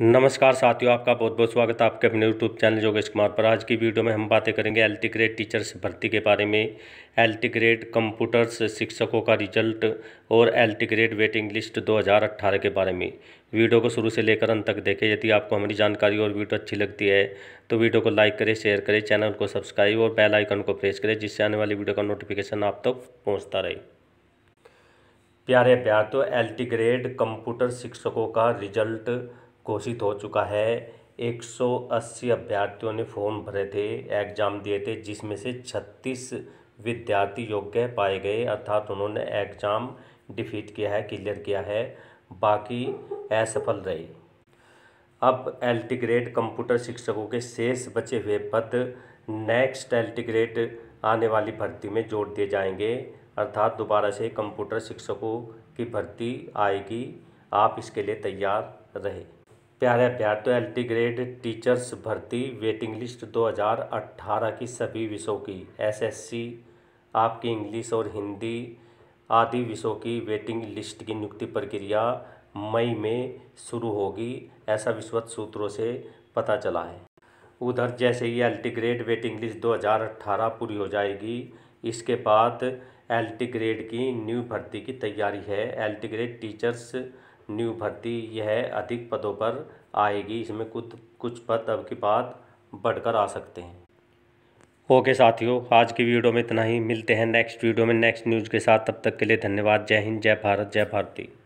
नमस्कार साथियों आपका बहुत बहुत स्वागत है आपके अपने यूट्यूब चैनल योगेश कुमार पर आज की वीडियो में हम बातें करेंगे एल टी ग्रेड टीचर्स भर्ती के बारे में एल टी ग्रेड कंप्यूटर्स शिक्षकों का रिजल्ट और L T grade waiting list 2018 के बारे में वीडियो को शुरू से लेकर अंत तक देखें यदि आपको हमारी जानकारी और वीडियो अच्छी लगती है तो वीडियो को लाइक करें शेयर करें चैनल को सब्सक्राइब और बेल आइकन को प्रेस करें जिससे आने वाली वीडियो का नोटिफिकेशन आप तक पहुँचता रहे प्यारे प्यार तो एल टी ग्रेड कंप्यूटर शिक्षकों का रिजल्ट घोषित हो चुका है एक सौ अस्सी अभ्यर्थियों ने फॉर्म भरे थे एग्ज़ाम दिए थे जिसमें से छत्तीस विद्यार्थी योग्य पाए गए अर्थात उन्होंने एग्ज़ाम डिफीट किया है क्लियर किया है बाकी असफल रहे अब एल्टीग्रेड ग्रेड कंप्यूटर शिक्षकों के शेष बचे हुए पद नेक्स्ट एल्टीग्रेड ग्रेड आने वाली भर्ती में जोड़ दिए जाएंगे अर्थात दोबारा से कंप्यूटर शिक्षकों की भर्ती आएगी आप इसके लिए तैयार रहे प्यारे प्यार तो एल ग्रेड टीचर्स भर्ती वेटिंग लिस्ट 2018 की सभी विषयों की एसएससी आपकी इंग्लिश और हिंदी आदि विषयों की वेटिंग लिस्ट की नियुक्ति प्रक्रिया मई में शुरू होगी ऐसा विश्वत सूत्रों से पता चला है उधर जैसे ही एल ग्रेड वेटिंग लिस्ट 2018 पूरी हो जाएगी इसके बाद एल ग्रेड की न्यू भर्ती की तैयारी है L T grade teachers new भर्ती यह अधिक पदों पर आएगी इसमें कुछ कुछ पद अब की बात बढ़कर आ सकते हैं ओके साथियों आज की वीडियो में इतना ही मिलते हैं नेक्स्ट वीडियो में नेक्स्ट न्यूज़ के साथ तब तक के लिए धन्यवाद जय हिंद जय भारत जय भारती